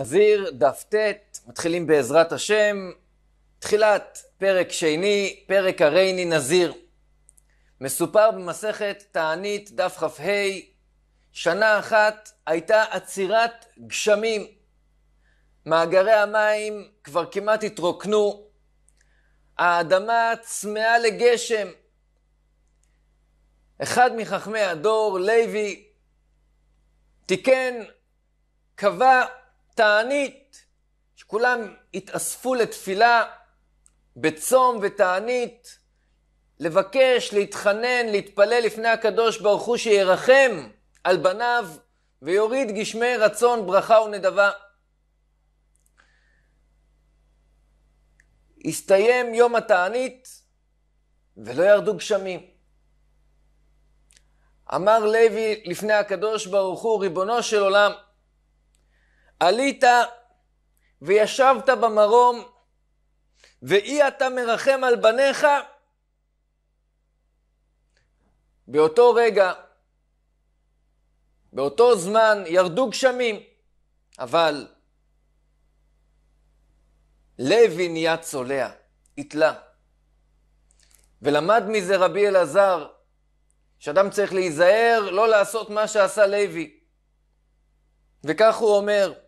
נזיר, דף ט, מתחילים בעזרת השם, תחילת פרק שני, פרק הרייני נזיר. מסופר במסכת תענית דף כ"ה, שנה אחת הייתה עצירת גשמים. מאגרי המים כבר כמעט התרוקנו, האדמה צמאה לגשם. אחד מחכמי הדור, לוי, תיקן, קבע תענית, שכולם התאספו לתפילה בצום ותענית, לבקש, להתחנן, להתפלל לפני הקדוש ברוך הוא שירחם על בניו ויוריד גשמי רצון, ברכה ונדבה. הסתיים יום התענית ולא ירדו גשמים. אמר לוי לפני הקדוש ברוך הוא, ריבונו של עולם, עלית וישבת במרום, ואי אתה מרחם על בניך, באותו רגע, באותו זמן, ירדו גשמים, אבל לוי נהיה צולע, התלה. ולמד מזה רבי אלעזר, שאדם צריך להיזהר לא לעשות מה שעשה לוי. וכך הוא אומר,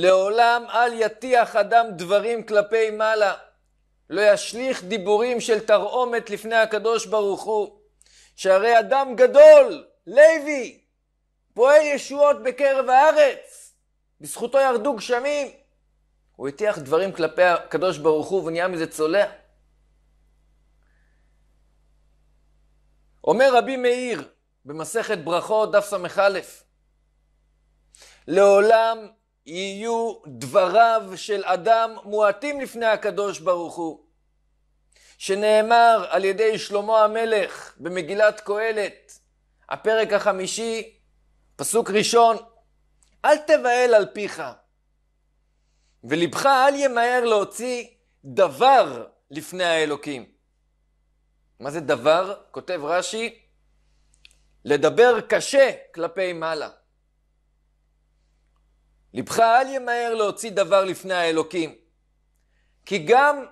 לעולם אל יטיח אדם דברים כלפי מעלה, לא ישליך דיבורים של תרעומת לפני הקדוש ברוך הוא, שהרי אדם גדול, לוי, פועל ישועות בקרב הארץ, בזכותו ירדו גשמים. הוא הטיח דברים כלפי הקדוש ברוך הוא ונהיה מזה צולע. אומר רבי מאיר במסכת ברכות, דף ס"א, לעולם יהיו דבריו של אדם מועטים לפני הקדוש ברוך הוא, שנאמר על ידי שלמה המלך במגילת קהלת, הפרק החמישי, פסוק ראשון, אל תבהל על פיך, ולבך אל ימהר להוציא דבר לפני האלוקים. מה זה דבר? כותב רש"י, לדבר קשה כלפי מעלה. ליבך אל ימהר להוציא דבר לפני האלוקים. כי גם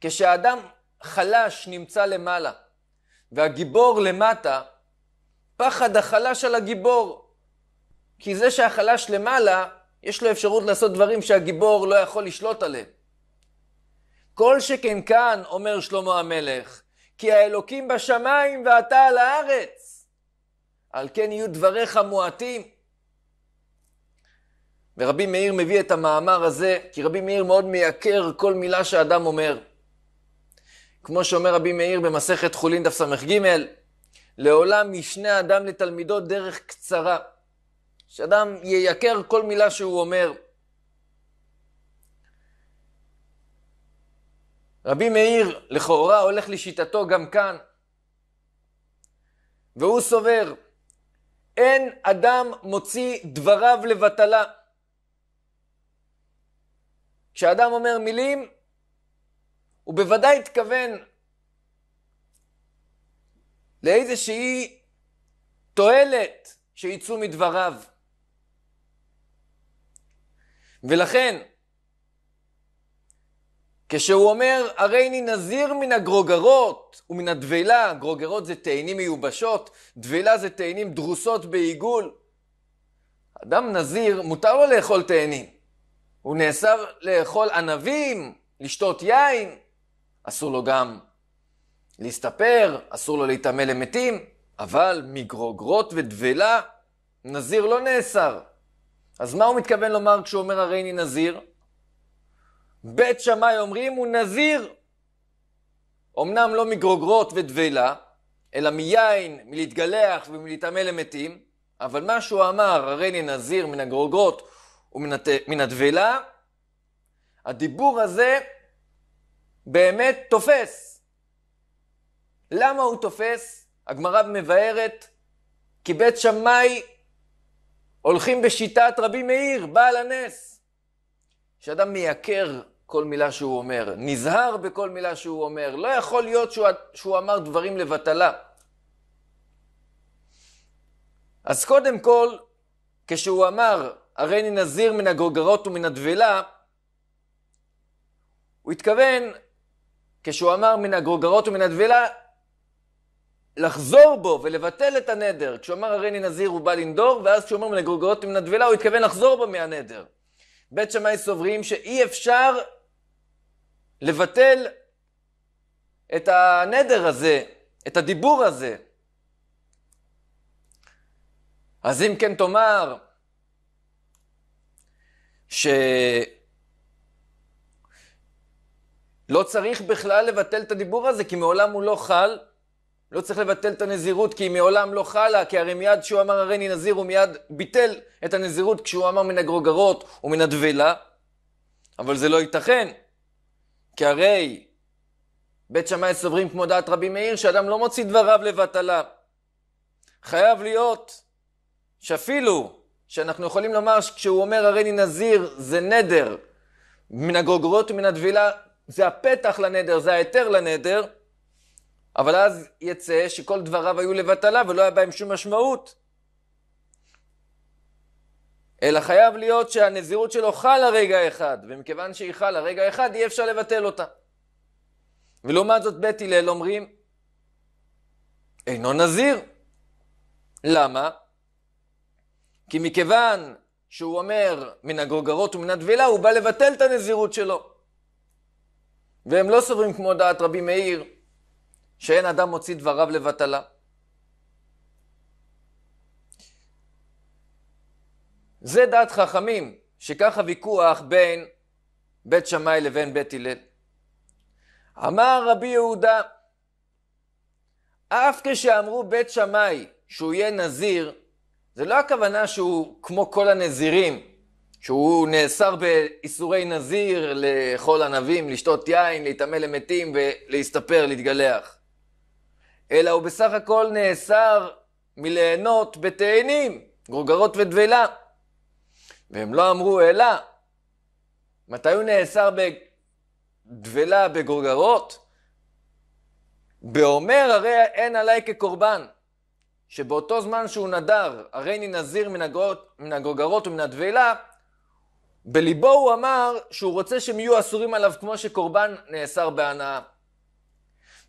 כשאדם חלש נמצא למעלה והגיבור למטה, פחד החלש על הגיבור. כי זה שהחלש למעלה, יש לו אפשרות לעשות דברים שהגיבור לא יכול לשלוט עליהם. כל שכן כאן, אומר שלמה המלך, כי האלוקים בשמיים ואתה על הארץ. על כן יהיו דבריך מועטים. ורבי מאיר מביא את המאמר הזה, כי רבי מאיר מאוד מייקר כל מילה שאדם אומר. כמו שאומר רבי מאיר במסכת חולין דף ס"ג, לעולם משנה אדם לתלמידו דרך קצרה, שאדם ייקר כל מילה שהוא אומר. רבי מאיר, לכאורה, הולך לשיטתו גם כאן, והוא סובר, אין אדם מוציא דבריו לבטלה. כשאדם אומר מילים, הוא בוודאי התכוון לאיזושהי תועלת שיצאו מדבריו. ולכן, כשהוא אומר, הרי אני נזיר מן הגרוגרות ומן הדבלה, גרוגרות זה תאנים מיובשות, דבלה זה תאנים דרוסות בעיגול. אדם נזיר, מותר לו לאכול תאנים. הוא נאסר לאכול ענבים, לשתות יין, אסור לו גם להסתפר, אסור לו להיטמא למתים, אבל מגרוגרות ודבלה, נזיר לא נאסר. אז מה הוא מתכוון לומר כשהוא אומר הרייני נזיר? בית שמאי אומרים הוא נזיר. אמנם לא מגרוגרות ודבלה, אלא מיין, מלהתגלח ומלהיטמא למתים, אבל מה שהוא אמר, הריני נזיר מן הגרוגרות ומן הטבילה, הדיבור הזה באמת תופס. למה הוא תופס? הגמרא מבארת כי בית שמאי הולכים בשיטת רבי מאיר, בעל הנס. שאדם מייקר כל מילה שהוא אומר, נזהר בכל מילה שהוא אומר, לא יכול להיות שהוא, שהוא אמר דברים לבטלה. אז קודם כל, כשהוא אמר הרי אני נזיר מן הגרגרות ומן הדבלה, הוא התכוון, כשהוא אמר מן הגרגרות ומן הדבלה, לחזור בו ולבטל את הנדר. כשהוא אמר הרי אני נזיר הוא בא לנדור, ואז כשהוא אומר מן הגרגרות ומן הדבלה, הוא התכוון לחזור בו מהנדר. בית שמאי סוברים שאי אפשר לבטל את הנדר הזה, את הדיבור הזה. אז אם כן תאמר, ש... לא צריך בכלל לבטל את הדיבור הזה, כי מעולם הוא לא חל. לא צריך לבטל את הנזירות, כי היא מעולם לא חלה, כי הרי מיד כשהוא אמר הריני נזיר, הוא מיד ביטל את הנזירות כשהוא אמר מן הגרוגרות ומן הדבלה. אבל זה לא ייתכן, כי הרי בית שמאי סוברים כמו דעת רבי מאיר, שאדם לא מוציא דבריו לבטלה. חייב להיות שאפילו שאנחנו יכולים לומר שכשהוא אומר הריני נזיר זה נדר, מן הגוגרות ומן הטבילה זה הפתח לנדר, זה ההיתר לנדר, אבל אז יצא שכל דבריו היו לבטלה ולא היה בהם שום משמעות. אלא חייב להיות שהנזירות שלו חלה רגע אחד, ומכיוון שהיא חלה רגע אחד אי אפשר לבטל אותה. ולעומת זאת בית הלל אומרים, אינו נזיר. למה? כי מכיוון שהוא אומר מן הגרוגרות ומן הטבילה, הוא בא לבטל את הנזירות שלו. והם לא סוברים כמו דעת רבי מאיר, שאין אדם מוציא דבריו לבטלה. זה דעת חכמים, שכך הוויכוח בין בית שמאי לבין בית הלל. אמר רבי יהודה, אף כשאמרו בית שמאי שהוא יהיה נזיר, זה לא הכוונה שהוא כמו כל הנזירים, שהוא נאסר באיסורי נזיר לאכול ענבים, לשתות יין, להיטמא למתים ולהסתפר, להתגלח. אלא הוא בסך הכל נאסר מליהנות בתאנים, גרוגרות ודבלה. והם לא אמרו אלא. מתי הוא נאסר בדבלה בגרוגרות? באומר הרי אין עליי כקורבן. שבאותו זמן שהוא נדר, הרי נזיר מן, הגרות, מן הגוגרות ומן הדבלה, בליבו הוא אמר שהוא רוצה שהם יהיו אסורים עליו כמו שקורבן נאסר בהנאה.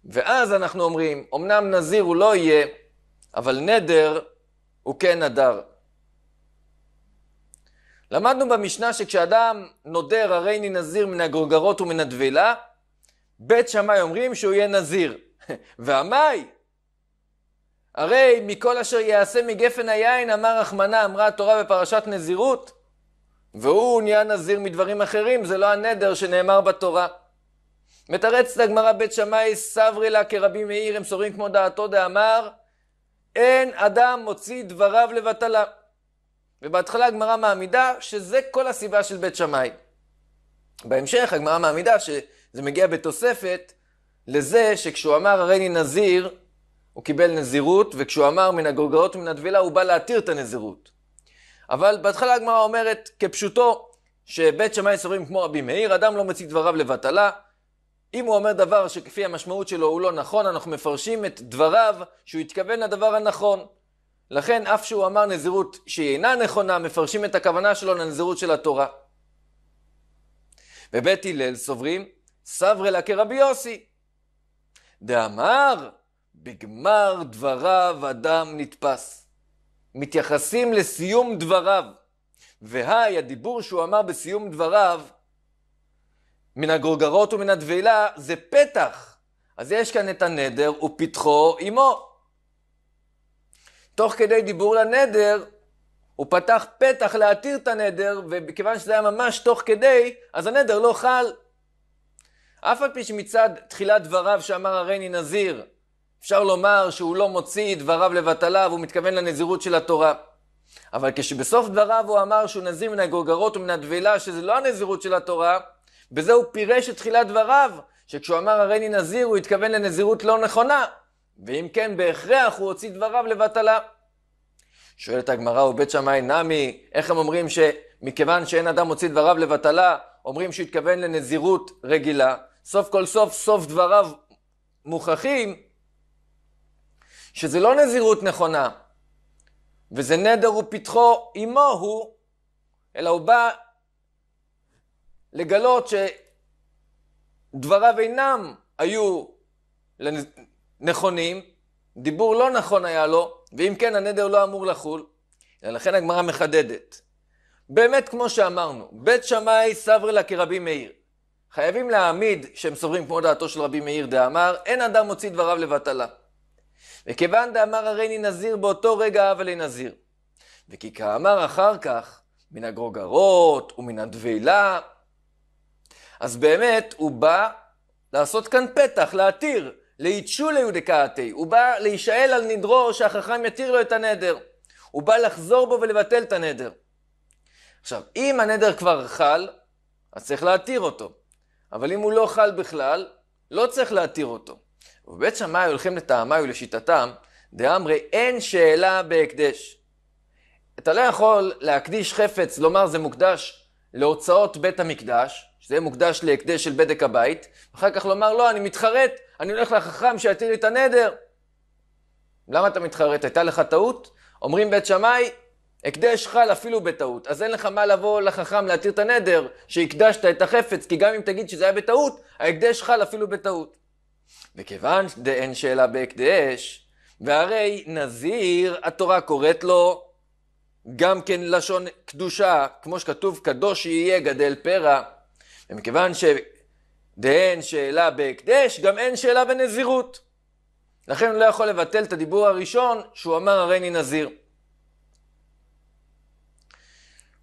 ואז אנחנו אומרים, אמנם נזיר הוא לא יהיה, אבל נדר הוא כן נדר. למדנו במשנה שכשאדם נודר הרי נזיר מן הגרוגרות ומן הדבלה, בית שמאי אומרים שהוא יהיה נזיר. והמאי הרי מכל אשר יעשה מגפן היין, אמר רחמנה, אמרה התורה בפרשת נזירות, והוא נהיה נזיר מדברים אחרים, זה לא הנדר שנאמר בתורה. מתרצת הגמרא בית שמאי סברי לה כרבי מאיר, הם סוברים כמו דעתו דאמר, אין אדם מוציא דבריו לבטלה. ובהתחלה הגמרא מעמידה שזה כל הסיבה של בית שמאי. בהמשך הגמרא מעמידה שזה מגיע בתוספת לזה שכשהוא אמר הריני נזיר, הוא קיבל נזירות, וכשהוא אמר מן הגורגאות ומן הטבילה, הוא בא להתיר את הנזירות. אבל בהתחלה הגמרא אומרת, כפשוטו, שבית שמאי סוברים כמו רבי מאיר, אדם לא מציג דבריו לבטלה. אם הוא אומר דבר שכפי המשמעות שלו הוא לא נכון, אנחנו מפרשים את דבריו שהוא התכוון לדבר הנכון. לכן, אף שהוא אמר נזירות שהיא אינה נכונה, מפרשים את הכוונה שלו לנזירות של התורה. בבית הלל סוברים, סברי לה כרבי יוסי. דאמר בגמר דבריו אדם נתפס. מתייחסים לסיום דבריו. והי, הדיבור שהוא אמר בסיום דבריו, מן הגורגרות ומן הדבלה, זה פתח. אז יש כאן את הנדר ופתחו עמו. תוך כדי דיבור לנדר, הוא פתח פתח להתיר את הנדר, וכיוון שזה היה ממש תוך כדי, אז הנדר לא חל. אף על פי שמצד תחילת דבריו שאמר הריני נזיר, אפשר לומר שהוא לא מוציא דבריו לבטלה והוא מתכוון לנזירות של התורה. אבל כשבסוף דבריו הוא אמר שהוא נזיר מן הגורגרות ומן הדבלה, שזה לא הנזירות של התורה, בזה הוא פירש את תחילת דבריו, שכשהוא אמר הריני נזיר הוא התכוון לנזירות לא נכונה, ואם כן בהכרח הוא הוציא דבריו לבטלה. שואלת הגמרא ובית שמאי נמי, איך הם אומרים שמכיוון שאין אדם מוציא דבריו לבטלה, אומרים שהוא התכוון לנזירות רגילה, סוף כל סוף סוף דבריו מוכחים שזה לא נזירות נכונה, וזה נדר ופתחו עמו הוא, אלא הוא בא לגלות שדבריו אינם היו נכונים, דיבור לא נכון היה לו, ואם כן הנדר לא אמור לחול, ולכן הגמרא מחדדת. באמת כמו שאמרנו, בית שמאי סברי לה כרבי מאיר. חייבים להעמיד שהם סוברים כמו דעתו של רבי מאיר דאמר, אין אדם מוציא דבריו לבטלה. וכיוון דאמר הריני נזיר באותו רגע הווה נזיר. וכי כאמר אחר כך, מן הגרוגרות ומן הדבילה, אז באמת הוא בא לעשות כאן פתח, להתיר, להתשוליו ליהודקאתי, הוא בא להישאל על נדרו שהחכם יתיר לו את הנדר. הוא בא לחזור בו ולבטל את הנדר. עכשיו, אם הנדר כבר חל, אז צריך להתיר אותו. אבל אם הוא לא חל בכלל, לא צריך להתיר אותו. ובית שמאי הולכים לטעמי ולשיטתם, דאמרי אין שאלה בהקדש. אתה לא יכול להקדיש חפץ, לומר זה מוקדש להוצאות בית המקדש, שזה יהיה מוקדש להקדש של בדק הבית, אחר כך לומר לא, אני מתחרט, אני הולך לחכם שיטיל לי את הנדר. למה אתה מתחרט? הייתה לך טעות? אומרים בית שמאי, הקדש חל אפילו בטעות, אז אין לך מה לבוא לחכם להתיר את הנדר שהקדשת את החפץ, כי גם אם תגיד שזה היה בטעות, ההקדש חל אפילו בטעות. וכיוון דאין שאלה בהקדש, והרי נזיר, התורה קוראת לו גם כן לשון קדושה, כמו שכתוב, קדוש יהיה גדל פרע, ומכיוון שדאין שאלה בהקדש, גם אין שאלה בנזירות. לכן הוא לא יכול לבטל את הדיבור הראשון, שהוא אמר הריני נזיר.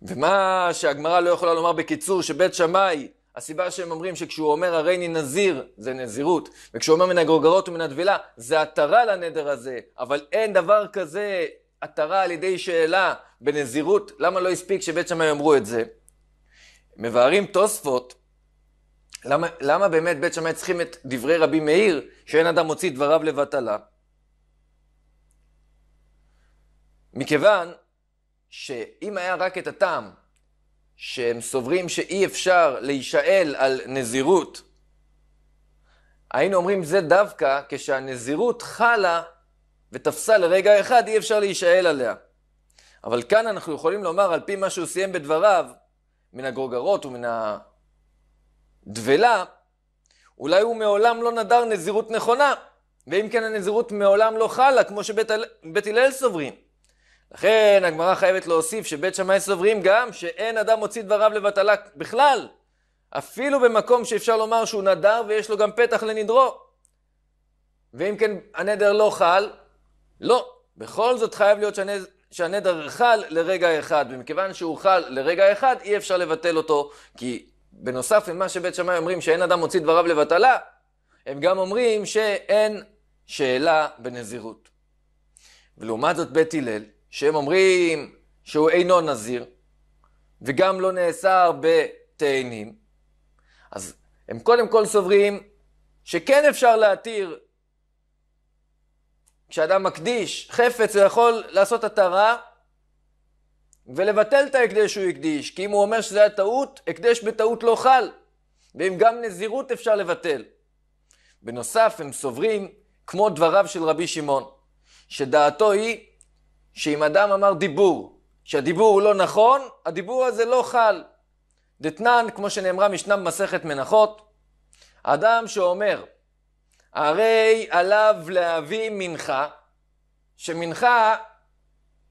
ומה שהגמרא לא יכולה לומר בקיצור, שבית שמאי הסיבה שהם אומרים שכשהוא אומר הרי נזיר, זה נזירות, וכשהוא אומר מן הגרוגרות ומן הטבילה, זה התרה לנדר הזה, אבל אין דבר כזה התרה על ידי שאלה בנזירות, למה לא הספיק שבית שמאי יאמרו את זה? מבארים תוספות, למה, למה באמת בית שמאי צריכים את דברי רבי מאיר, שאין אדם מוציא דבריו לבטלה? מכיוון שאם היה רק את הטעם שהם סוברים שאי אפשר להישאל על נזירות, היינו אומרים זה דווקא כשהנזירות חלה ותפסה לרגע אחד, אי אפשר להישאל עליה. אבל כאן אנחנו יכולים לומר, על פי מה שהוא סיים בדבריו, מן הגורגרות ומן הדבלה, אולי הוא מעולם לא נדר נזירות נכונה, ואם כן הנזירות מעולם לא חלה, כמו שבית הלל סוברים. לכן הגמרא חייבת להוסיף שבית שמאי סוברים גם שאין אדם מוציא דבריו לבטלה בכלל, אפילו במקום שאפשר לומר שהוא נדר ויש לו גם פתח לנדרו. ואם כן הנדר לא חל, לא. בכל זאת חייב להיות שהנד... שהנדר חל לרגע אחד, ומכיוון שהוא חל לרגע אחד, אי אפשר לבטל אותו, כי בנוסף למה שבית שמאי אומרים שאין אדם מוציא דבריו לבטלה, הם גם אומרים שאין שאלה בנזירות. ולעומת זאת בית הלל, שהם אומרים שהוא אינו נזיר, וגם לא נאסר בתאנים, אז הם קודם כל סוברים שכן אפשר להתיר, כשאדם מקדיש חפץ הוא יכול לעשות התרה ולבטל את ההקדש שהוא הקדיש, כי אם הוא אומר שזה היה טעות, הקדש בטעות לא חל, ואם גם נזירות אפשר לבטל. בנוסף הם סוברים כמו דבריו של רבי שמעון, שדעתו היא שאם אדם אמר דיבור, שהדיבור הוא לא נכון, הדיבור הזה לא חל. דתנן, כמו שנאמרה משנה במסכת מנחות, אדם שאומר, הרי עליו להביא מנחה, שמנחה,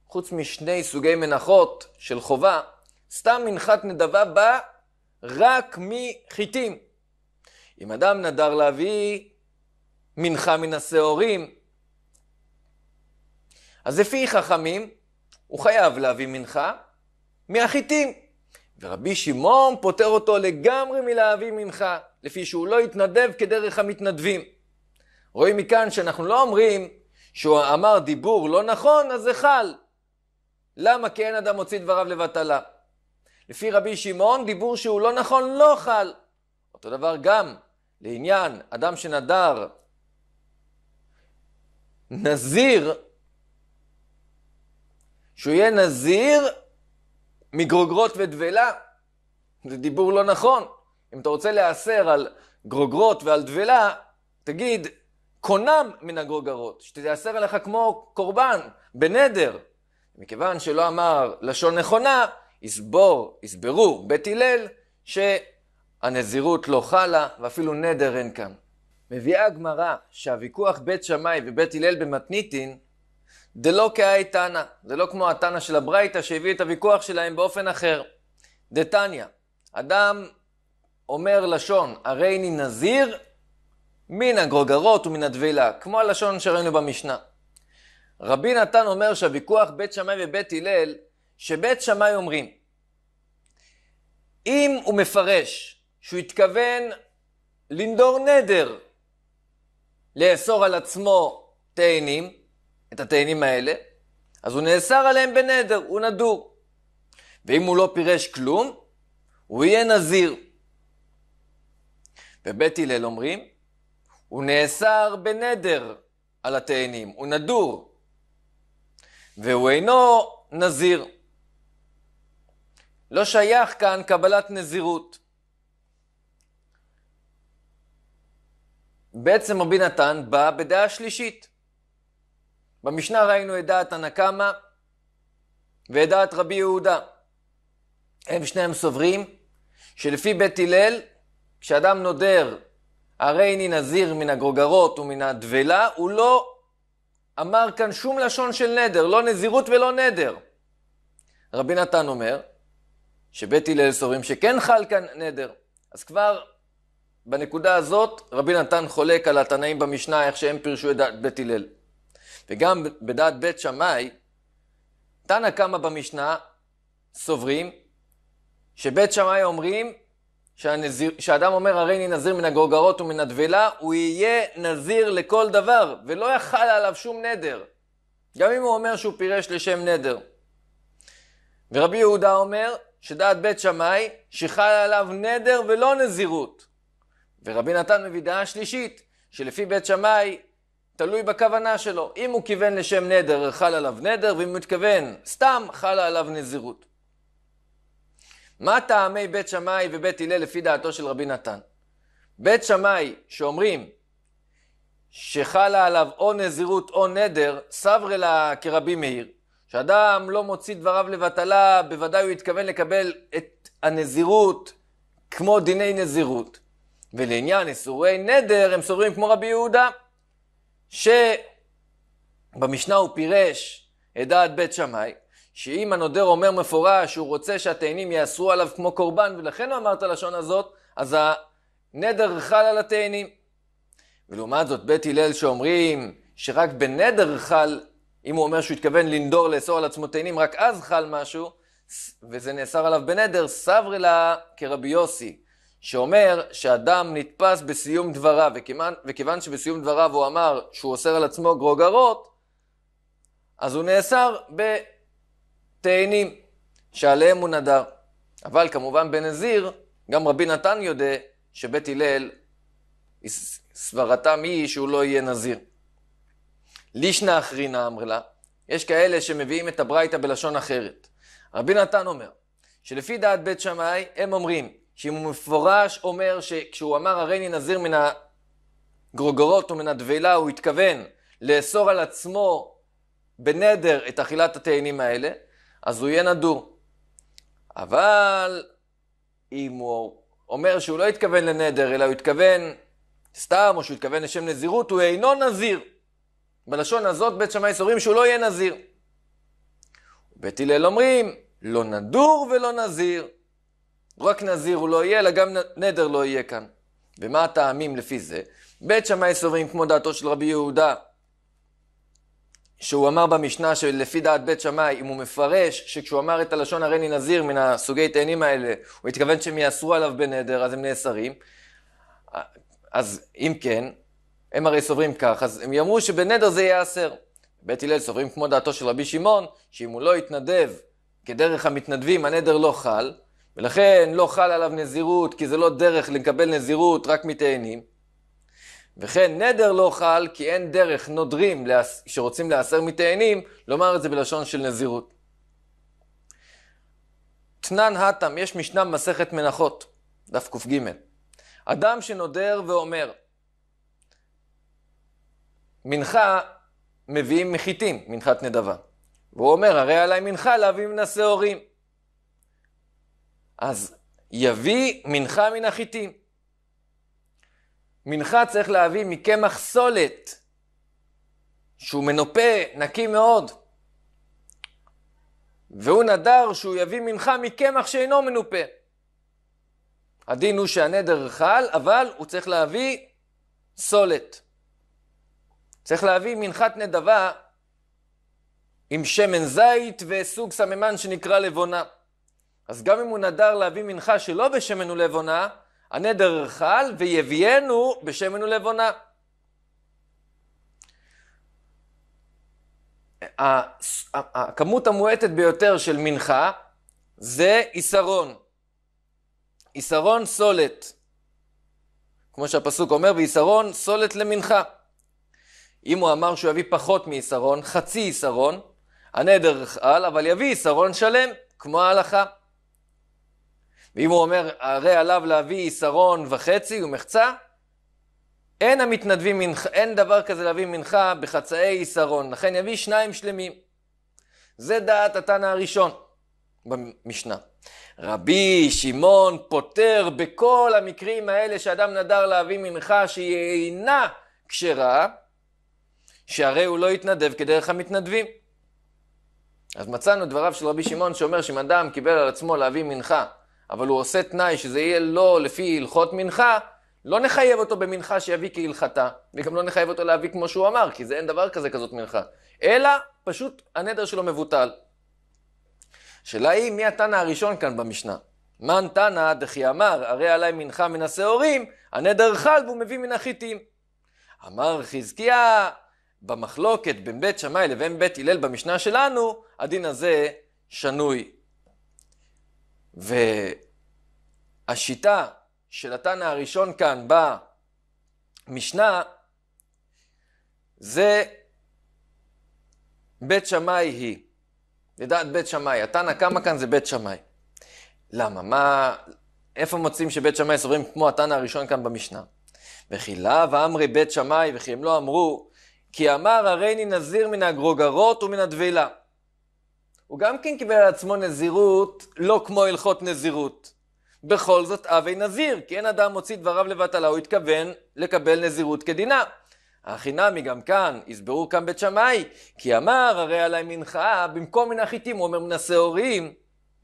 חוץ משני סוגי מנחות של חובה, סתם מנחת נדבה באה רק מחיטים. אם אדם נדר להביא מנחה מן השעורים, אז לפי חכמים, הוא חייב להביא מנחה מהחיטים. ורבי שמעון פוטר אותו לגמרי מלהביא מנחה, לפי שהוא לא התנדב כדרך המתנדבים. רואים מכאן שאנחנו לא אומרים שהוא אמר דיבור לא נכון, אז זה חל. למה? כי אין אדם מוציא דבריו לבטלה. לפי רבי שמעון, דיבור שהוא לא נכון לא חל. אותו דבר גם לעניין אדם שנדר נזיר, שהוא יהיה נזיר מגרוגרות ודבלה. זה דיבור לא נכון. אם אתה רוצה להיאסר על גרוגרות ועל דבלה, תגיד, קונם מן הגרוגרות, שתיאסר עליך כמו קורבן, בנדר. מכיוון שלא אמר לשון נכונה, יסבור, יסברו בית הלל, שהנזירות לא חלה, ואפילו נדר אין כאן. מביאה הגמרא שהוויכוח בית שמאי ובית הלל במתניתין דלא כאי תנא, זה לא כמו התנא של הברייתא שהביא את הוויכוח שלהם באופן אחר. דתניא, אדם אומר לשון, הרי אני נזיר מן הגרוגרות ומן הדבילה, כמו הלשון שראינו במשנה. רבי נתן אומר שהוויכוח בית שמאי ובית הלל, שבית שמאי אומרים, אם הוא מפרש שהוא התכוון לנדור נדר, לאסור על עצמו תאנים, את התאנים האלה, אז הוא נאסר עליהם בנדר, הוא נדור. ואם הוא לא פירש כלום, הוא יהיה נזיר. בבית הלל אומרים, הוא נאסר בנדר על התאנים, הוא נדור, והוא אינו נזיר. לא שייך כאן קבלת נזירות. בעצם רבי נתן בא בדעה שלישית. במשנה ראינו את דעת הנקמה ואת דעת רבי יהודה. הם שניהם סוברים שלפי בית הלל, כשאדם נודר הרי איני נזיר מן הגרוגרות ומן הדבלה, הוא לא אמר כאן שום לשון של נדר, לא נזירות ולא נדר. רבי נתן אומר שבית הלל סוברים שכן חל כאן נדר. אז כבר בנקודה הזאת רבי נתן חולק על התנאים במשנה, איך שהם פירשו את בית הלל. וגם בדעת בית שמאי, תנא קמא במשנה סוברים שבית שמאי אומרים שהנזיר, שאדם אומר הרי אני נזיר מן הגרגרות ומן הדבלה, הוא יהיה נזיר לכל דבר, ולא יחל עליו שום נדר. גם אם הוא אומר שהוא פירש לשם נדר. ורבי יהודה אומר שדעת בית שמאי שחל עליו נדר ולא נזירות. ורבי נתן מביא דעה שלישית, שלפי בית שמאי תלוי בכוונה שלו. אם הוא כיוון לשם נדר, חל עליו נדר, ואם הוא מתכוון סתם, חל עליו נזירות. מה טעמי בית שמאי ובית הלל לפי דעתו של רבי נתן? בית שמאי שאומרים שחלה עליו או נזירות או נדר, סברי לה כרבי מאיר, שאדם לא מוציא דבריו לבטלה, בוודאי הוא התכוון לקבל את הנזירות כמו דיני נזירות. ולעניין איסורי נדר, הם סוברים כמו רבי יהודה. שבמשנה הוא פירש את דעת בית שמאי, שאם הנודר אומר מפורש שהוא רוצה שהתאנים יאסרו עליו כמו קורבן, ולכן הוא אמר את הלשון הזאת, אז הנדר חל על התאנים. ולעומת זאת, בית הלל שאומרים שרק בנדר חל, אם הוא אומר שהוא התכוון לנדור לאסור על עצמו תאנים, רק אז חל משהו, וזה נאסר עליו בנדר, סברי לה כרבי יוסי. שאומר שאדם נתפס בסיום דבריו, וכיוון, וכיוון שבסיום דבריו הוא אמר שהוא אוסר על עצמו גרוגרות, אז הוא נאסר בתאנים שעליהם הוא נדר. אבל כמובן בנזיר, גם רבי נתן יודע שבית הלל, סברתם היא שהוא לא יהיה נזיר. לישנא אחרינא אמר לה, יש כאלה שמביאים את הברייתא בלשון אחרת. רבי נתן אומר, שלפי דעת בית שמאי, הם אומרים, שאם הוא מפורש אומר שכשהוא אמר הריני נזיר מן הגרוגרות ומן הדבלה, הוא התכוון לאסור על עצמו בנדר את אכילת התאנים האלה, אז הוא יהיה נדור. אבל אם הוא אומר שהוא לא התכוון לנדר, אלא הוא התכוון סתם, או שהוא התכוון לשם נזירות, הוא אינו נזיר. בלשון הזאת בית שמאי סוברים שהוא לא יהיה נזיר. בית הלל אומרים, לא נדור ולא נזיר. רק נזיר הוא לא יהיה, אלא גם נדר לא יהיה כאן. ומה הטעמים לפי זה? בית שמאי סוברים כמו דעתו של רבי יהודה, שהוא אמר במשנה שלפי דעת בית שמאי, אם הוא מפרש שכשהוא אמר את הלשון הרני נזיר מן הסוגי תאנים האלה, הוא התכוון שהם יאסרו עליו בנדר, אז הם נאסרים. אז אם כן, הם הרי סוברים כך, אז הם יאמרו שבנדר זה ייאסר. בית הלל סוברים כמו דעתו של רבי שמעון, שאם הוא לא יתנדב כדרך המתנדבים, הנדר לא חל, ולכן לא חל עליו נזירות, כי זה לא דרך לקבל נזירות רק מתאנים. וכן נדר לא חל, כי אין דרך נודרים שרוצים להסר מתאנים, לומר את זה בלשון של נזירות. תנן הטם, יש משנה במסכת מנחות, דף קג. אדם שנודר ואומר, מנחה מביאים מחיתים, מנחת נדבה. והוא אומר, הרי עלי מנחה להביא מנשא הורים. אז יביא מנחה מן החיטים. מנחה צריך להביא מקמח סולת, שהוא מנופה, נקי מאוד. והוא נדר שהוא יביא מנחה מקמח שאינו מנופה. הדין הוא שהנדר חל, אבל הוא צריך להביא סולת. צריך להביא מנחת נדבה עם שמן זית וסוג סממן שנקרא לבונה. אז גם אם הוא נדר להביא מנחה שלא בשמן ולבונה, הנדר חל ויביאנו בשמן ולבונה. הכמות המועטת ביותר של מנחה זה עיסרון. עיסרון סולת. כמו שהפסוק אומר, ועיסרון סולת למנחה. אם הוא אמר שהוא יביא פחות מעיסרון, חצי עיסרון, הנדר חל, אבל יביא עיסרון שלם, כמו ההלכה. ואם הוא אומר, הרי עליו להביא יסרון וחצי ומחצה, אין המתנדבים מנחה, אין דבר כזה להביא מנחה בחצאי יסרון, לכן יביא שניים שלמים. זה דעת התנא הראשון במשנה. רבי שמעון פוטר בכל המקרים האלה שאדם נדר להביא מנחה שהיא אינה כשרה, שהרי הוא לא יתנדב כדרך המתנדבים. אז מצאנו דבריו של רבי שמעון שאומר שאם אדם קיבל על עצמו להביא מנחה אבל הוא עושה תנאי שזה יהיה לא לפי הלכות מנחה, לא נחייב אותו במנחה שיביא כהלכתה, וגם לא נחייב אותו להביא כמו שהוא אמר, כי זה אין דבר כזה כזאת מנחה, אלא פשוט הנדר שלו מבוטל. השאלה היא, מי התנא הראשון כאן במשנה? מן תנא דכי אמר, הרי עלי מנחה מן השעורים, הנדר חל והוא מביא מן החיטים. אמר חזקיה, במחלוקת בין בית שמאי לבין בית הלל במשנה שלנו, הדין הזה שנוי. והשיטה של התנא הראשון כאן במשנה זה בית שמאי היא. לדעת בית שמאי, התנא קמה כאן זה בית שמאי. למה? מה... איפה מוצאים שבית שמאי סוברים כמו התנא הראשון כאן במשנה? וכי לאו אמרי בית שמאי, וכי הם לא אמרו, כי אמר הריני נזיר מן הגרוגרות ומן הטבילה. הוא גם כן קיבל על עצמו נזירות, לא כמו הלכות נזירות. בכל זאת אבי נזיר, כי אין אדם מוציא דבריו לבטלה, הוא התכוון לקבל נזירות כדינה. החינמי גם כאן, יסברו כאן בית שמאי, כי אמר הרי עלי מנחה, במקום מן החיטים, הוא אומר מן השעורים,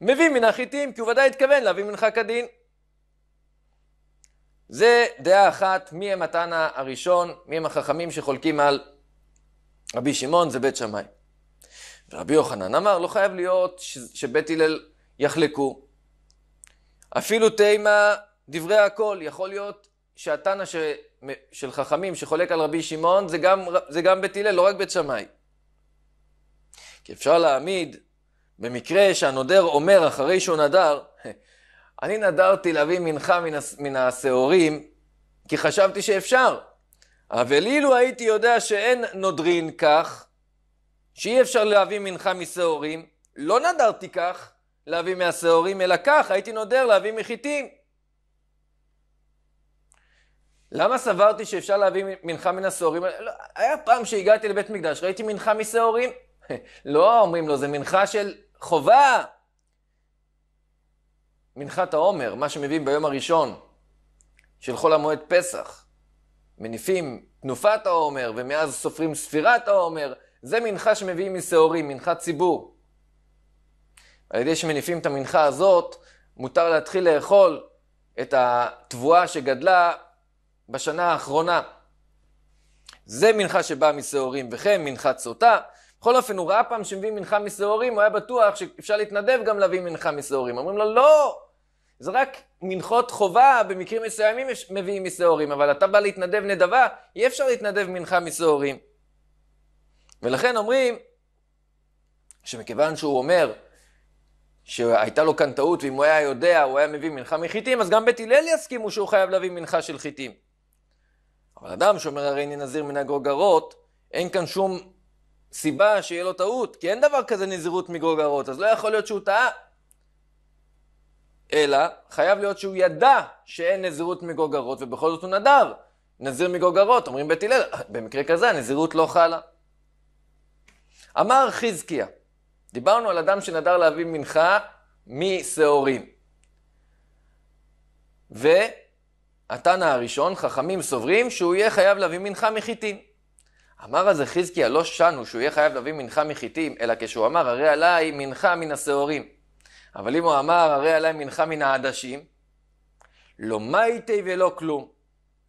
מביא מן החיטים, כי הוא ודאי התכוון להביא מנחה כדין. זה דעה אחת, מי הם התנא הראשון, מי הם החכמים שחולקים על רבי שמעון, זה בית שמאי. רבי יוחנן אמר, לא חייב להיות ש... שבית הלל יחלקו. אפילו תימה דברי הכל, יכול להיות שהתנא ש... של חכמים שחולק על רבי שמעון זה גם, זה גם בית הלל, לא רק בית שמאי. כי אפשר להעמיד במקרה שהנודר אומר אחרי שהוא נדר, אני נדרתי להביא מנחה מן, מן השעורים כי חשבתי שאפשר. אבל אילו הייתי יודע שאין נודרין כך, שאי אפשר להביא מנחה משעורים, לא נדרתי כך להביא מהשעורים, אלא כך הייתי נודר להביא מחיטים. למה סברתי שאפשר להביא מנחה מן השעורים? לא, היה פעם שהגעתי לבית מקדש, ראיתי מנחה משעורים? לא, אומרים לו, זה מנחה של חובה. מנחת העומר, מה שמביאים ביום הראשון של חול המועד פסח. מניפים תנופת העומר, ומאז סופרים ספירת העומר. זה מנחה שמביאים משעורים, מנחת ציבור. על ידי שמניפים את המנחה הזאת, מותר להתחיל לאכול את התבואה שגדלה בשנה האחרונה. זה מנחה שבאה משעורים, וכן מנחת סוטה. בכל אופן, הוא ראה פעם שמביאים מנחה משעורים, הוא היה בטוח שאפשר להתנדב גם להביא מנחה משעורים. אומרים לו, לא! זה רק מנחות חובה, במקרים מסוימים מביאים משעורים, אבל אתה בא להתנדב נדבה, אי אפשר להתנדב מנחה משעורים. ולכן אומרים שמכיוון שהוא אומר שהייתה לו כאן טעות, ואם הוא היה יודע, הוא היה מביא מנחה מחיתים, אז גם בית הלל יסכימו שהוא חייב להביא מנחה של חיתים. אבל אדם שאומר הרי אני נזיר מן הגרוגרות, אין כאן שום סיבה שיהיה לו טעות, כי אין דבר כזה נזירות מגרוגרות, אז לא יכול להיות שהוא טעה. אלא חייב להיות שהוא ידע שאין נזירות מגרוגרות, ובכל זאת הוא נדר. נזיר מגרוגרות, אומרים בית הלל, במקרה כזה הנזירות לא חלה. אמר חזקיה, דיברנו על אדם שנדר להביא מנחה משעורים. והתנא הראשון, חכמים סוברים שהוא יהיה חייב להביא מנחה מחיטים. אמר אז חזקיה, לא שנו שהוא יהיה חייב להביא מנחה מחיטים, אלא כשהוא אמר, הרי עליי מנחה מן השעורים. אבל אם הוא אמר, הרי עליי מנחה מן העדשים, לא מייטי ולא כלום.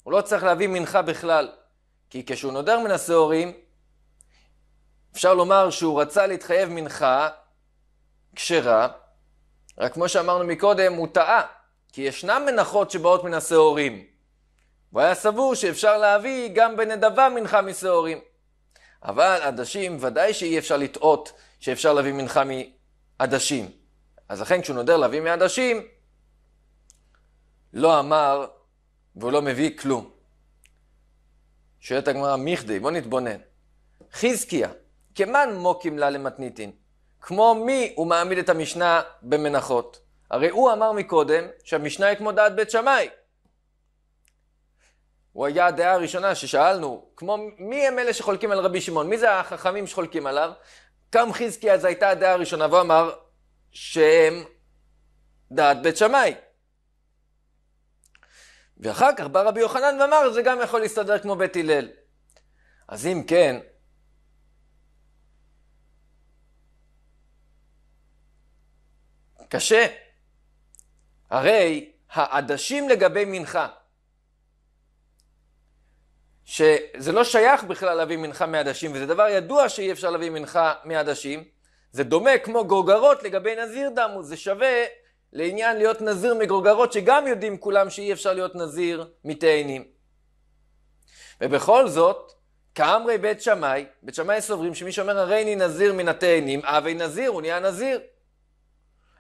הוא לא צריך להביא מנחה בכלל. כי כשהוא נודר מן השעורים, אפשר לומר שהוא רצה להתחייב מנחה כשרה, רק כמו שאמרנו מקודם, הוא טעה, כי ישנן מנחות שבאות מן השעורים. הוא היה סבור שאפשר להביא גם בנדבה מנחה משעורים. אבל עדשים, ודאי שאי אפשר לטעות שאפשר להביא מנחה מעדשים. אז לכן כשהוא נודר להביא מעדשים, לא אמר והוא לא מביא כלום. שואלת הגמרא, מיכדי, בוא נתבונן. חזקיה, כמן מוקים לה למתניתין. כמו מי הוא מעמיד את המשנה במנחות. הרי הוא אמר מקודם שהמשנה היא כמו דעת בית שמאי. הוא היה הדעה הראשונה ששאלנו, כמו מי הם אלה שחולקים על רבי שמעון? מי זה החכמים שחולקים עליו? קם חזקי אז הייתה הדעה הראשונה והוא אמר שהם דעת בית שמאי. ואחר כך בא רבי יוחנן ואמר זה גם יכול להסתדר כמו בית הלל. אז אם כן, קשה. הרי העדשים לגבי מנחה, שזה לא שייך בכלל להביא מנחה מעדשים, וזה דבר ידוע שאי אפשר להביא מנחה מעדשים, זה דומה כמו גורגרות לגבי נזיר דמו, זה שווה לעניין להיות נזיר מגורגרות, שגם יודעים כולם שאי אפשר להיות נזיר מתאנים. ובכל זאת, כאמרי בית שמאי, בית שמאי סוברים שמי שאומר הרי אני נזיר מן התאנים, אבי נזיר, הוא נהיה נזיר.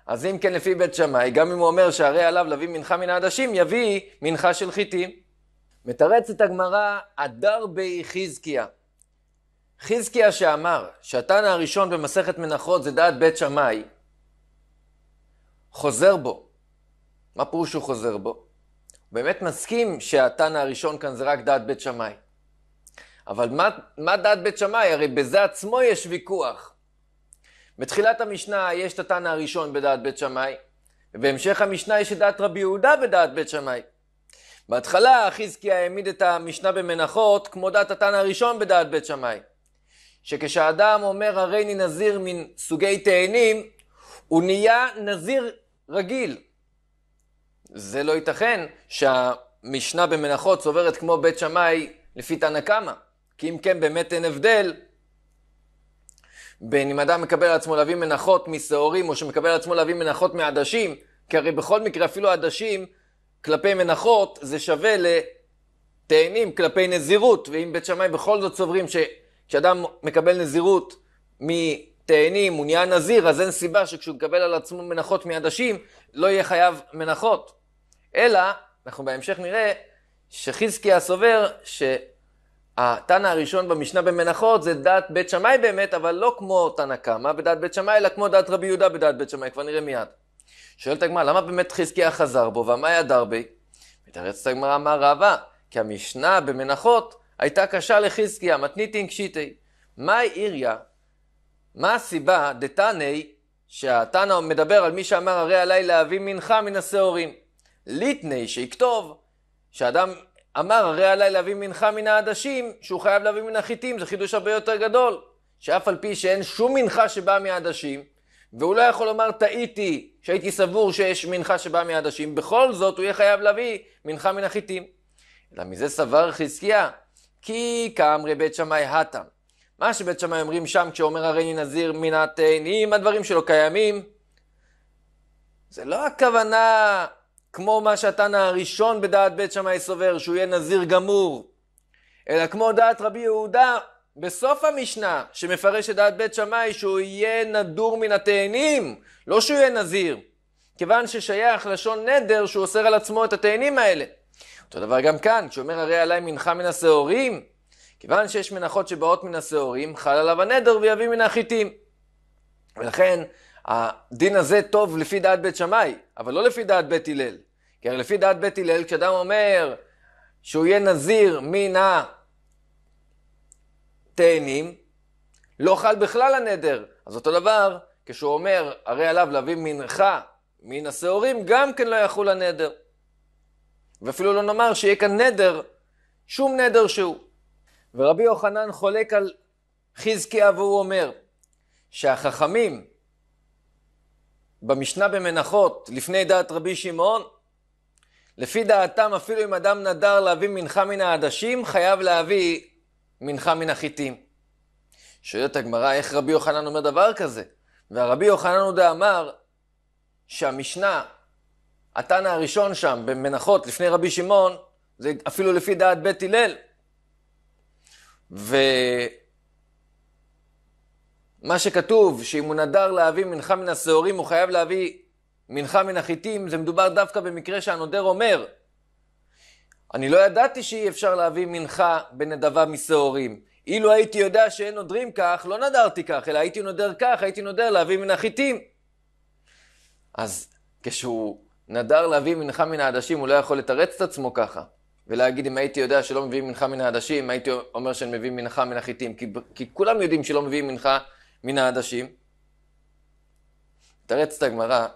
אז אם כן לפי בית שמאי, גם אם הוא אומר שהרי עליו להביא מנחה מן העדשים, יביא מנחה של חיטים. מתרצת הגמרא, הדר בי חזקיה. חזקיה שאמר שהתנא הראשון במסכת מנחות זה דעת בית שמאי, חוזר בו. מה פירוש שהוא חוזר בו? הוא באמת מסכים שהתנא הראשון כאן זה רק דעת בית שמאי. אבל מה, מה דעת בית שמאי? הרי בזה עצמו יש ויכוח. בתחילת המשנה יש את התנא הראשון בדעת בית שמאי, ובהמשך המשנה יש את דעת רבי יהודה בדעת בית שמאי. בהתחלה חזקיה העמיד את המשנה במנחות כמו דעת התנא הראשון בדעת בית שמאי. שכשאדם אומר הריני נזיר מן סוגי תאנים, הוא נהיה נזיר רגיל. זה לא ייתכן שהמשנה במנחות סוברת כמו בית שמאי לפי תנא קמא, כי אם כן באמת אין הבדל בין אם אדם מקבל על עצמו להביא מנחות משעורים, או שמקבל על עצמו להביא מנחות מעדשים, כי הרי בכל מקרה אפילו עדשים כלפי מנחות זה שווה לתאנים כלפי נזירות, ואם בית שמאי בכל זאת סוברים שכשאדם מקבל נזירות מתאנים הוא נהיה נזיר, אז אין סיבה שכשהוא מקבל על עצמו מנחות מעדשים לא יהיה חייב מנחות. אלא, אנחנו בהמשך נראה שחזקיה סובר ש... התנא הראשון במשנה במנחות זה דת בית שמאי באמת, אבל לא כמו תנא קמא בדת בית שמאי, אלא כמו דת רבי יהודה בדת בית שמאי, כבר נראה מיד. שואלת הגמרא, למה באמת חזקיה חזר בו, ומה ידר בי? מתרצת הגמרא, אמר רבה, כי המשנה במנחות הייתה קשה לחזקיה, מתניתין קשיטי. מהי עיריה? מה הסיבה דתנאי שהתנא מדבר על מי שאמר הרי עלי להביא מנחה מן השעורים? ליטני שיכתוב שאדם אמר הרי עליי להביא מנחה מן העדשים, שהוא חייב להביא מן החיטים, זה חידוש הרבה יותר גדול. שאף על פי שאין שום מנחה שבאה מהעדשים, והוא לא יכול לומר טעיתי שהייתי סבור שיש מנחה שבאה מהעדשים, בכל זאת הוא יהיה חייב להביא מנחה מן החיטים. אלא מזה סבר חזקיה, כי כאמרי בית שמאי הטם. מה שבית שמאי אומרים שם כשאומר הרי נזיר מן התאנים, הדברים שלו קיימים, זה לא הכוונה כמו מה שהתנא הראשון בדעת בית שמאי סובר, שהוא יהיה נזיר גמור, אלא כמו דעת רבי יהודה בסוף המשנה, שמפרש את דעת בית שמאי, שהוא יהיה נדור מן התאנים, לא שהוא יהיה נזיר, כיוון ששייך לשון נדר שהוא אוסר על עצמו את התאנים האלה. אותו דבר גם כאן, כשאומר הרי עלי מנחה מן השעורים, כיוון שיש מנחות שבאות מן השעורים, חל עליו הנדר ויביא מן החיטים. ולכן הדין הזה טוב לפי דעת בית שמאי, אבל לא לפי דעת בית הלל. כי הרי לפי דעת בית הלל, כשאדם אומר שהוא יהיה נזיר מן התאנים, לא חל בכלל הנדר. אז אותו דבר, כשהוא אומר, הרי עליו להביא מנחה מן השעורים, גם כן לא יחול הנדר. ואפילו לא נאמר שיהיה כאן נדר, שום נדר שהוא. ורבי יוחנן חולק על חזקיה והוא אומר שהחכמים במשנה במנחות, לפני דעת רבי שמעון, לפי דעתם אפילו אם אדם נדר להביא מנחה מן העדשים, חייב להביא מנחה מן החיטים. שואלת הגמרא, איך רבי יוחנן אומר דבר כזה? והרבי יוחנן עודה אמר שהמשנה, התנא הראשון שם, במנחות, לפני רבי שמעון, זה אפילו לפי דעת בית הלל. ו... מה שכתוב, שאם הוא נדר להביא מנחה מן השעורים, הוא חייב להביא מנחה מן החיטים, זה מדובר דווקא במקרה שהנודר אומר, אני לא ידעתי שאי אפשר להביא מנחה בנדבה משעורים. אילו הייתי יודע שאין נודרים כך, לא נדרתי כך, אלא הייתי נודר כך, הייתי נודר להביא מן החיטים. אז כשהוא נדר להביא מנחה מן העדשים, הוא לא יכול לתרץ את עצמו ככה. ולהגיד, אם הייתי יודע שלא מביאים מנחה מן העדשים, הייתי אומר שאני מביא מנחה מן החיטים. כי, כי כולם יודעים שלא מביאים מנחה מן העדשים? תרץ את הגמרא,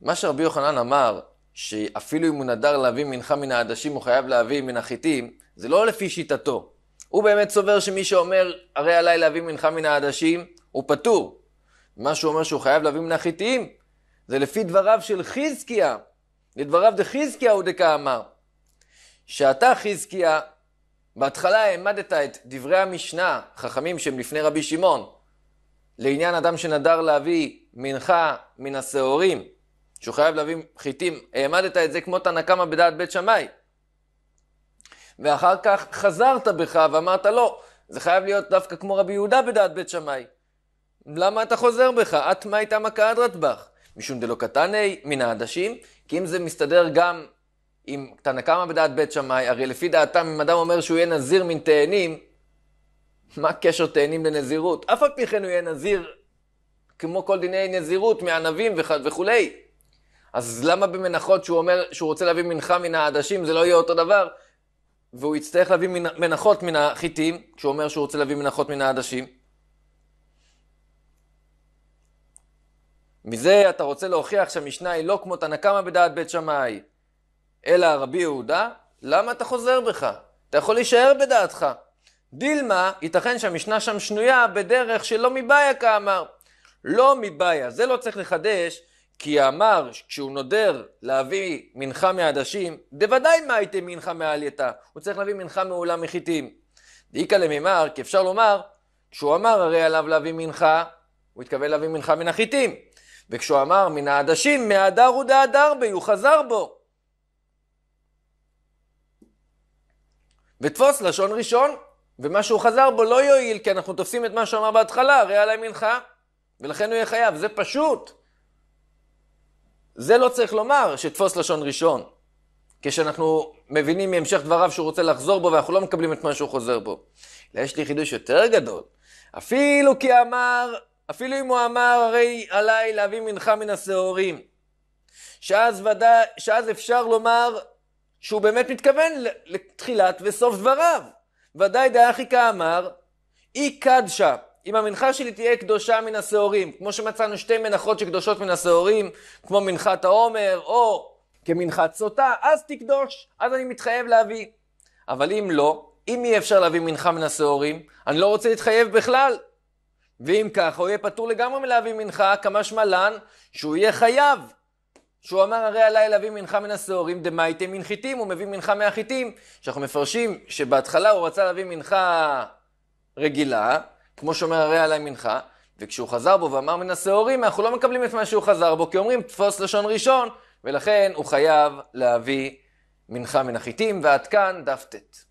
מה שרבי יוחנן אמר, שאפילו אם הוא נדר להביא מנחה מן העדשים, הוא חייב להביא מן החיטים, זה לא לפי שיטתו. הוא באמת סובר שמי שאומר, הרי עליי להביא מנחה מן העדשים, הוא פטור. מה שהוא אומר שהוא חייב להביא מן החיטים, זה לפי דבריו של חזקיה. לדבריו דחזקיה הוא דקאמר. שאתה, חזקיה, בהתחלה העמדת את דברי המשנה, חכמים שהם לפני רבי שמעון, לעניין אדם שנדר להביא מנחה מן השעורים, שהוא חייב להביא חיטים, העמדת את זה כמו תנא קמא בדעת בית שמאי. ואחר כך חזרת בך ואמרת לא, זה חייב להיות דווקא כמו רבי יהודה בדעת בית שמאי. למה אתה חוזר בך? את מאי תמא כאדרת בך. משום דלא קטני מן העדשים, כי אם זה מסתדר גם עם תנא קמא בדעת בית שמאי, הרי לפי דעתם אם אדם אומר שהוא יהיה נזיר מן תאנים, מה קשר תאנים לנזירות? אף על פי כן הוא יהיה נזיר, כמו כל דיני נזירות, מענבים וכ... וכולי. אז למה במנחות שהוא אומר שהוא רוצה להביא מנחה מן העדשים, זה לא יהיה אותו דבר? והוא יצטרך להביא מנחות מן החיטים, כשהוא אומר שהוא רוצה להביא מנחות מן העדשים. מזה אתה רוצה להוכיח שהמשנה היא לא כמו תנא קמא בדעת בית שמאי, אלא רבי יהודה, למה אתה חוזר בך? אתה יכול להישאר בדעתך. דילמה, ייתכן שהמשנה שם שנויה בדרך שלא מבעיה כאמר. לא מבעיה, זה לא צריך לחדש, כי אמר כשהוא נודר להביא מנחה מעדשים, דוודאי מה הייתם מנחה מעלייתה, הוא צריך להביא מנחה מעולם מחיתים. דאיקא למימר, כי אפשר לומר, כשהוא אמר הרי עליו להביא מנחה, הוא התכוון להביא מנחה מן החיתים. וכשהוא אמר מן העדשים, מהדר הוא דהדר בי, הוא חזר בו. ותפוס לשון ראשון, ומה שהוא חזר בו לא יועיל, כי אנחנו תופסים את מה שהוא אמר בהתחלה, ראה עלי מנחה, ולכן הוא יהיה חייב. זה פשוט. זה לא צריך לומר שתפוס לשון ראשון. כשאנחנו מבינים מהמשך דבריו שהוא רוצה לחזור בו, ואנחנו לא מקבלים את מה שהוא חוזר בו. אלא יש לי חידוש יותר גדול. אפילו כי אמר, אפילו אם הוא אמר, הרי עליי להביא מנחה מן השעורים. שאז, ודא, שאז אפשר לומר שהוא באמת מתכוון לתחילת וסוף דבריו. ודאי דאחיקה אמר, אי קדשה, אם המנחה שלי תהיה קדושה מן השעורים, כמו שמצאנו שתי מנחות שקדושות מן השעורים, כמו מנחת העומר, או כמנחת סוטה, אז תקדוש, אז אני מתחייב להביא. אבל אם לא, אם אי אפשר להביא מנחה מן השעורים, אני לא רוצה להתחייב בכלל. ואם ככה, הוא יהיה פטור לגמרי מלהביא מנחה, כמשמע לן, שהוא יהיה חייב. שהוא אמר הרי עלי להביא מנחה מן השעורים דמייתם מנחיתים, הוא מביא מנחה מהחיתים. שאנחנו מפרשים שבהתחלה הוא רצה להביא מנחה רגילה, כמו שאומר הרי עלי מנחה, וכשהוא חזר בו ואמר מן השעורים, אנחנו לא מקבלים את מה שהוא חזר בו, כי אומרים תפוס לשון ראשון, ולכן הוא חייב להביא מנחה מן החיתים, ועד כאן דף ט'.